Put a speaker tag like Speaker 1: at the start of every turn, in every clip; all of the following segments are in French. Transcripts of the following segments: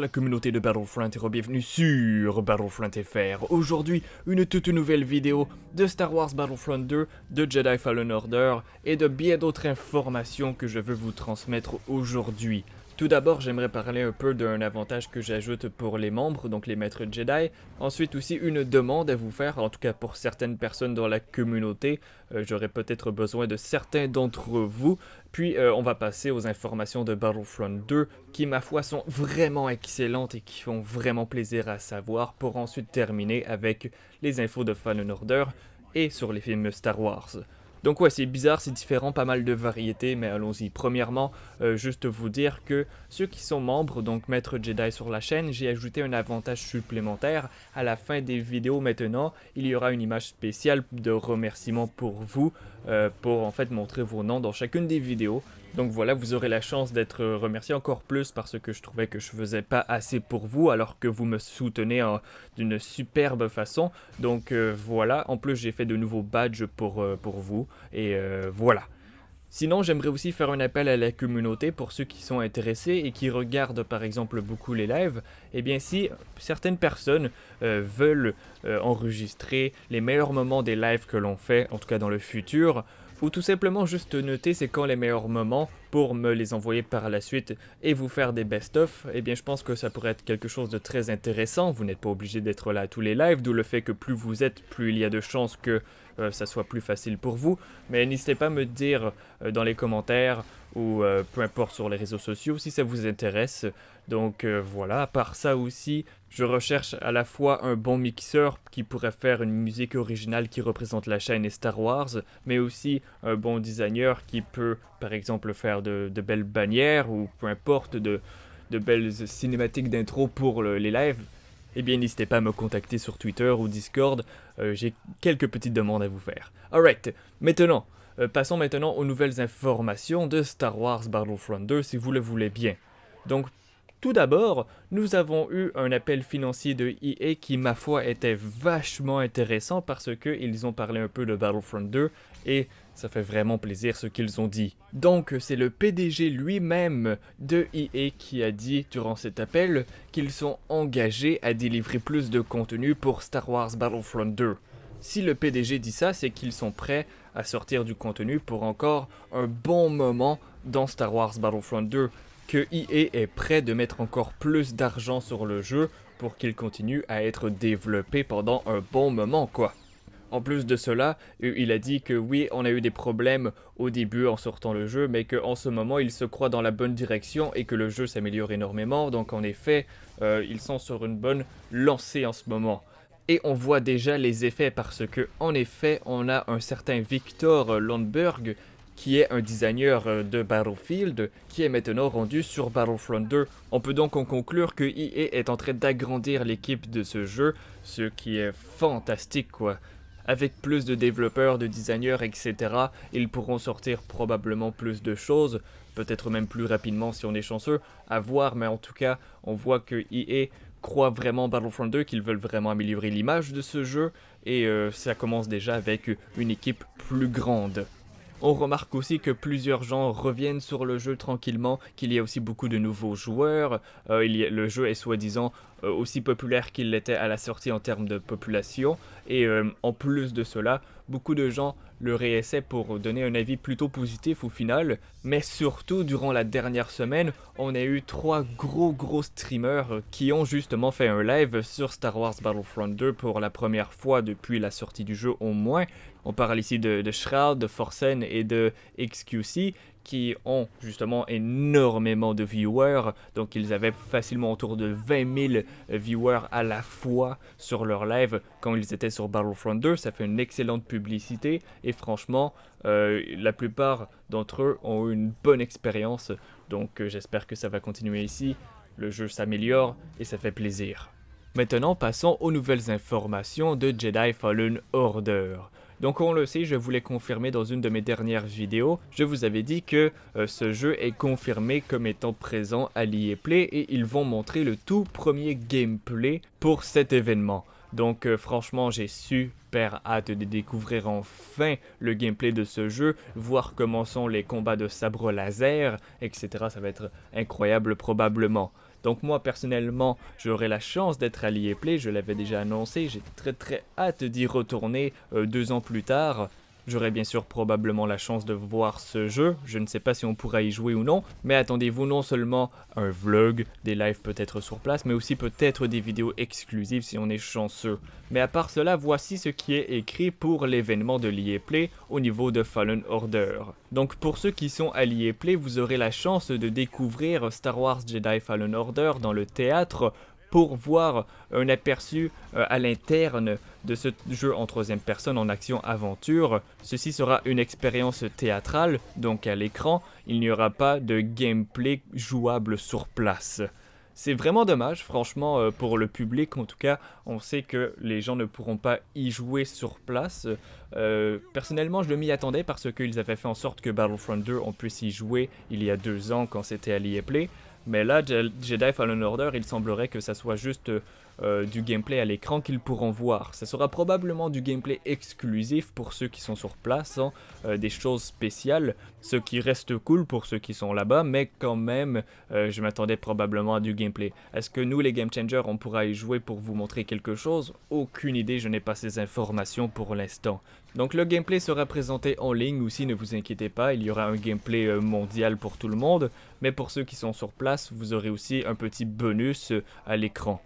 Speaker 1: la communauté de Battlefront et bienvenue sur Battlefront FR. Aujourd'hui, une toute nouvelle vidéo de Star Wars Battlefront 2, de Jedi Fallen Order et de bien d'autres informations que je veux vous transmettre aujourd'hui. Tout d'abord, j'aimerais parler un peu d'un avantage que j'ajoute pour les membres, donc les maîtres Jedi. Ensuite aussi une demande à vous faire, en tout cas pour certaines personnes dans la communauté. Euh, j'aurais peut-être besoin de certains d'entre vous. Puis euh, on va passer aux informations de Battlefront 2, qui ma foi sont vraiment excellentes et qui font vraiment plaisir à savoir, pour ensuite terminer avec les infos de Fallen Order et sur les films Star Wars. Donc ouais, c'est bizarre, c'est différent, pas mal de variétés, mais allons-y. Premièrement, euh, juste vous dire que ceux qui sont membres, donc Maître Jedi sur la chaîne, j'ai ajouté un avantage supplémentaire. À la fin des vidéos maintenant, il y aura une image spéciale de remerciement pour vous, euh, pour en fait montrer vos noms dans chacune des vidéos. Donc voilà, vous aurez la chance d'être remercié encore plus parce que je trouvais que je faisais pas assez pour vous alors que vous me soutenez d'une superbe façon. Donc euh, voilà, en plus j'ai fait de nouveaux badges pour, pour vous. Et euh, voilà. Sinon, j'aimerais aussi faire un appel à la communauté pour ceux qui sont intéressés et qui regardent par exemple beaucoup les lives. Eh bien, si certaines personnes euh, veulent euh, enregistrer les meilleurs moments des lives que l'on fait, en tout cas dans le futur, ou tout simplement juste noter c'est quand les meilleurs moments pour me les envoyer par la suite et vous faire des best-of, eh bien je pense que ça pourrait être quelque chose de très intéressant. Vous n'êtes pas obligé d'être là à tous les lives, d'où le fait que plus vous êtes, plus il y a de chances que euh, ça soit plus facile pour vous. Mais n'hésitez pas à me dire euh, dans les commentaires ou euh, peu importe sur les réseaux sociaux si ça vous intéresse. Donc euh, voilà, à part ça aussi, je recherche à la fois un bon mixeur qui pourrait faire une musique originale qui représente la chaîne et Star Wars, mais aussi un bon designer qui peut par exemple faire de, belles bannières ou peu importe de, belles cinématiques d'intro pour les lives. Eh bien, n'hésitez pas à me contacter sur Twitter ou Discord, euh, j'ai quelques petites demandes à vous faire. Alright, maintenant, euh, passons maintenant aux nouvelles informations de Star Wars Battlefront 2 si vous le voulez bien. Donc tout d'abord, nous avons eu un appel financier de EA qui, ma foi, était vachement intéressant parce qu'ils ont parlé un peu de Battlefront 2 et ça fait vraiment plaisir ce qu'ils ont dit. Donc, c'est le PDG lui-même de EA qui a dit durant cet appel qu'ils sont engagés à délivrer plus de contenu pour Star Wars Battlefront 2. Si le PDG dit ça, c'est qu'ils sont prêts à sortir du contenu pour encore un bon moment dans Star Wars Battlefront 2, que EA est prêt de mettre encore plus d'argent sur le jeu pour qu'il continue à être développé pendant un bon moment, quoi. En plus de cela, euh, il a dit que oui, on a eu des problèmes au début en sortant le jeu, mais qu'en ce moment, il se croit dans la bonne direction et que le jeu s'améliore énormément. Donc en effet, euh, ils sont sur une bonne lancée en ce moment. Et on voit déjà les effets parce que, en effet, on a un certain Victor Lundberg qui est un designer euh, de Battlefield, qui est maintenant rendu sur Battlefront 2. On peut donc en conclure que EA est en train d'agrandir l'équipe de ce jeu, ce qui est fantastique quoi. Avec plus de développeurs, de designers, etc., ils pourront sortir probablement plus de choses, peut-être même plus rapidement si on est chanceux, à voir, mais en tout cas, on voit que EA croient vraiment Battlefront 2, qu'ils veulent vraiment améliorer l'image de ce jeu, et euh, ça commence déjà avec une équipe plus grande. On remarque aussi que plusieurs gens reviennent sur le jeu tranquillement, qu'il y a aussi beaucoup de nouveaux joueurs. Euh, le jeu est soi-disant euh, aussi populaire qu'il l'était à la sortie en termes de population. Et en plus de cela, beaucoup de gens le réessai pour donner un avis plutôt positif au final, mais surtout durant la dernière semaine, on a eu trois gros gros streamers qui ont justement fait un live sur Star Wars Battlefront 2 pour la première fois depuis la sortie du jeu au moins. On parle ici de, de Shroud, de Forsen et de XQC qui ont justement énormément de viewers. Donc ils avaient facilement autour de 20 000 viewers à la fois sur leur live quand ils étaient sur Battlefront 2. Ça fait une excellente publicité et franchement, euh, la plupart d'entre eux ont eu une bonne expérience. Donc euh, j'espère que ça va continuer ici. Le jeu s'améliore et ça fait plaisir. Maintenant, passons aux nouvelles informations de Jedi Fallen Order. Donc on le sait, je vous l'ai confirmé dans une de mes dernières vidéos, je vous avais dit que euh, ce jeu est confirmé comme étant présent à l'EA Play et ils vont montrer le tout premier gameplay pour cet événement. Donc euh, franchement, j'ai super hâte de découvrir enfin le gameplay de ce jeu, voir comment sont les combats de sabre laser, etc. Ça va être incroyable probablement. Donc moi personnellement, j'aurai la chance d'être à l'IEPLAY, je l'avais déjà annoncé, j'ai très très hâte d'y retourner euh, deux ans plus tard. J'aurai bien sûr probablement la chance de voir ce jeu, je ne sais pas si on pourra y jouer ou non, mais attendez-vous non seulement un vlog, des lives peut-être sur place, mais aussi peut-être des vidéos exclusives si on est chanceux. Mais à part cela, voici ce qui est écrit pour l'événement de Play au niveau de Fallen Order. Donc pour ceux qui sont à Play, vous aurez la chance de découvrir Star Wars Jedi Fallen Order dans le théâtre pour voir un aperçu euh, à l'interne de ce jeu en troisième personne en action aventure. Ceci sera une expérience théâtrale, donc à l'écran, il n'y aura pas de gameplay jouable sur place. C'est vraiment dommage, franchement, euh, pour le public en tout cas, on sait que les gens ne pourront pas y jouer sur place. Euh, personnellement, je m'y attendais parce qu'ils avaient fait en sorte que Battlefront 2, on puisse y jouer il y a deux ans quand c'était à l'IA Play. Mais là, Jedi Fallen Order, il semblerait que ça soit juste euh, euh, du gameplay à l'écran qu'ils pourront voir. Ce sera probablement du gameplay exclusif pour ceux qui sont sur place, hein, euh, des choses spéciales, ce qui reste cool pour ceux qui sont là-bas, mais quand même, euh, je m'attendais probablement à du gameplay. Est-ce que nous, les Game Changers, on pourra y jouer pour vous montrer quelque chose Aucune idée, je n'ai pas ces informations pour l'instant. Donc le gameplay sera présenté en ligne aussi, ne vous inquiétez pas, il y aura un gameplay mondial pour tout le monde, mais pour ceux qui sont sur place, vous aurez aussi un petit bonus à l'écran.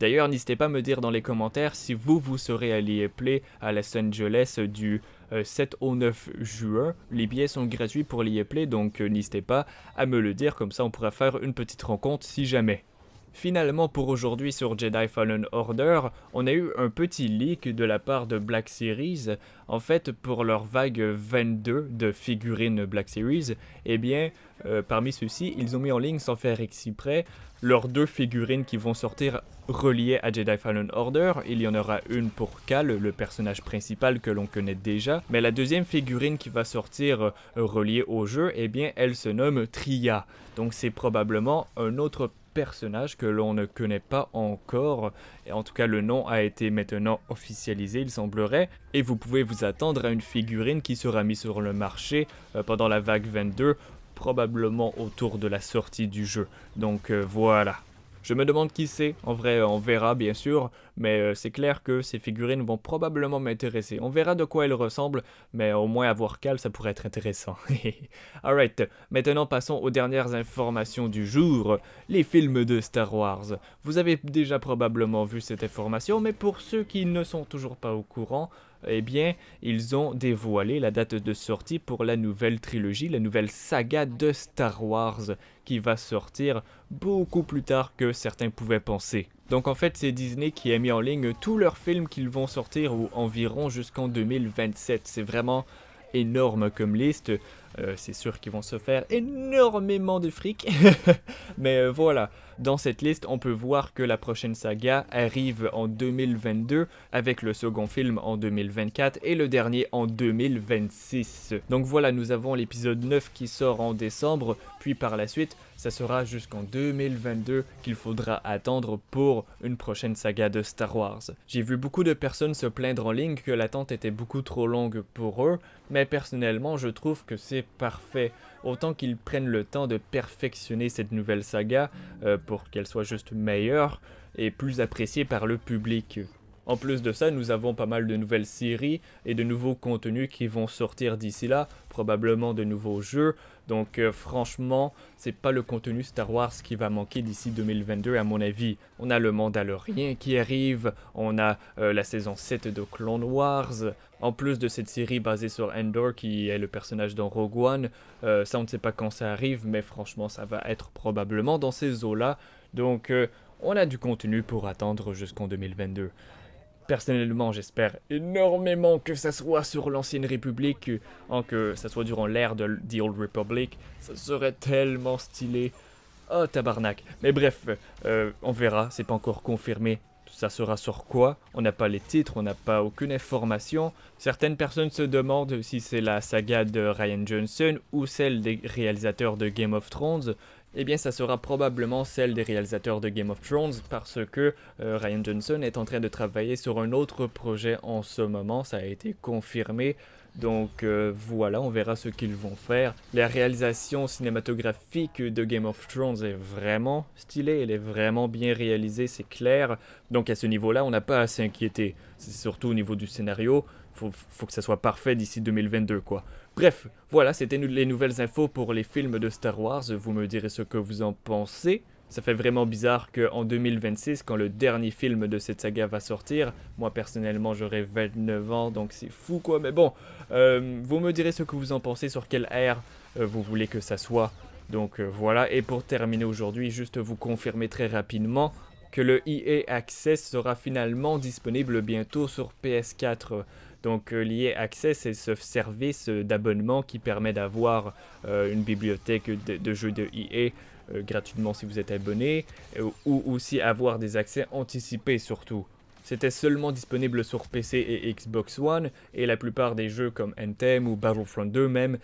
Speaker 1: D'ailleurs, n'hésitez pas à me dire dans les commentaires si vous, vous serez à Play à Los Angeles du 7 euh, au 9 juin. Les billets sont gratuits pour l'IEPLAY, donc euh, n'hésitez pas à me le dire, comme ça on pourra faire une petite rencontre si jamais. Finalement pour aujourd'hui sur Jedi Fallen Order, on a eu un petit leak de la part de Black Series. En fait, pour leur vague 22 de figurines Black Series, eh bien, euh, parmi ceux-ci, ils ont mis en ligne sans faire exprès leurs deux figurines qui vont sortir reliées à Jedi Fallen Order. Il y en aura une pour Cal, le personnage principal que l'on connaît déjà, mais la deuxième figurine qui va sortir euh, reliée au jeu, eh bien, elle se nomme Tria. Donc c'est probablement un autre personnage que l'on ne connaît pas encore. Et en tout cas, le nom a été maintenant officialisé, il semblerait. Et vous pouvez vous attendre à une figurine qui sera mise sur le marché euh, pendant la vague 22, probablement autour de la sortie du jeu. Donc euh, voilà. Je me demande qui c'est, en vrai euh, on verra bien sûr, mais euh, c'est clair que ces figurines vont probablement m'intéresser. On verra de quoi elles ressemblent, mais au moins avoir calme, ça pourrait être intéressant. Alright, maintenant passons aux dernières informations du jour, les films de Star Wars. Vous avez déjà probablement vu cette information, mais pour ceux qui ne sont toujours pas au courant, eh bien, ils ont dévoilé la date de sortie pour la nouvelle trilogie, la nouvelle saga de Star Wars, qui va sortir beaucoup plus tard que certains pouvaient penser. Donc en fait, c'est Disney qui a mis en ligne tous leurs films qu'ils vont sortir ou environ jusqu'en 2027. C'est vraiment énorme comme liste. Euh, c'est sûr qu'ils vont se faire énormément de fric. Mais euh, voilà, dans cette liste, on peut voir que la prochaine saga arrive en 2022, avec le second film en 2024 et le dernier en 2026. Donc voilà, nous avons l'épisode 9 qui sort en décembre, puis par la suite, ça sera jusqu'en 2022 qu'il faudra attendre pour une prochaine saga de Star Wars. J'ai vu beaucoup de personnes se plaindre en ligne que l'attente était beaucoup trop longue pour eux, mais personnellement, je trouve que c'est parfait. Autant qu'ils prennent le temps de perfectionner cette nouvelle saga euh, pour qu'elle soit juste meilleure et plus appréciée par le public. En plus de ça, nous avons pas mal de nouvelles séries et de nouveaux contenus qui vont sortir d'ici là, probablement de nouveaux jeux, donc euh, franchement, c'est pas le contenu Star Wars qui va manquer d'ici 2022 à mon avis. On a le Mandalorian qui arrive, on a euh, la saison 7 de Clone Wars, en plus de cette série basée sur Endor qui est le personnage dans Rogue One. Euh, ça on ne sait pas quand ça arrive, mais franchement ça va être probablement dans ces eaux-là. Donc on a du contenu pour attendre jusqu'en 2022 personnellement, j'espère énormément que ça soit sur l'ancienne République, euh, en que ça soit durant l'ère de The Old Republic. Ça serait tellement stylé. Oh tabarnak. Mais bref, euh, on verra, c'est pas encore confirmé. Ça sera sur quoi On n'a pas les titres, on n'a pas aucune information. Certaines personnes se demandent si c'est la saga de Ryan Johnson ou celle des réalisateurs de Game of Thrones eh bien ça sera probablement celle des réalisateurs de Game of Thrones parce que euh, Ryan Johnson est en train de travailler sur un autre projet en ce moment, ça a été confirmé. Donc euh, voilà, on verra ce qu'ils vont faire. La réalisation cinématographique de Game of Thrones est vraiment stylée, elle est vraiment bien réalisée, c'est clair. Donc à ce niveau-là, on n'a pas à s'inquiéter. C'est surtout au niveau du scénario, faut, faut que ça soit parfait d'ici 2022 quoi. Bref, voilà, c'était les nouvelles infos pour les films de Star Wars. Vous me direz ce que vous en pensez. Ça fait vraiment bizarre qu'en 2026, quand le dernier film de cette saga va sortir, moi personnellement j'aurai 29 ans, donc c'est fou quoi. Mais bon, euh, vous me direz ce que vous en pensez, sur quelle air euh, vous voulez que ça soit. Donc euh, voilà, et pour terminer aujourd'hui, juste vous confirmer très rapidement que le EA Access sera finalement disponible bientôt sur PS4. Donc euh, l'IA Access, c'est ce service euh, d'abonnement qui permet d'avoir euh, une bibliothèque de, jeux de EA gratuitement si vous êtes abonné, ou aussi avoir des accès anticipés surtout. C'était seulement disponible sur PC et Xbox One, et la plupart des jeux comme Anthem ou Battlefront 2 même,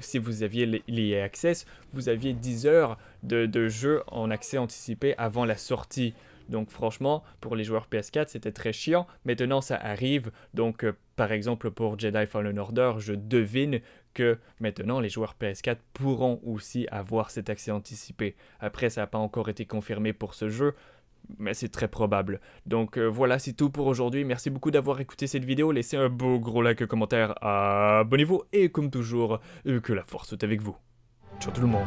Speaker 1: si vous aviez l'IA Access, vous aviez 10 heures de, de jeux en accès anticipé avant la sortie. Donc franchement, pour les joueurs PS4, c'était très chiant. Maintenant, ça arrive. Donc euh, par exemple, pour Jedi Fallen Order, je devine que maintenant les joueurs PS4 pourront aussi avoir cet accès anticipé. Après, ça n'a pas encore été confirmé pour ce jeu, mais c'est très probable. Donc euh, voilà, c'est tout pour aujourd'hui. Merci beaucoup d'avoir écouté cette vidéo. Laissez un beau gros like, commentaire, abonnez-vous et comme toujours, euh, que la force soit avec vous. Ciao tout le monde.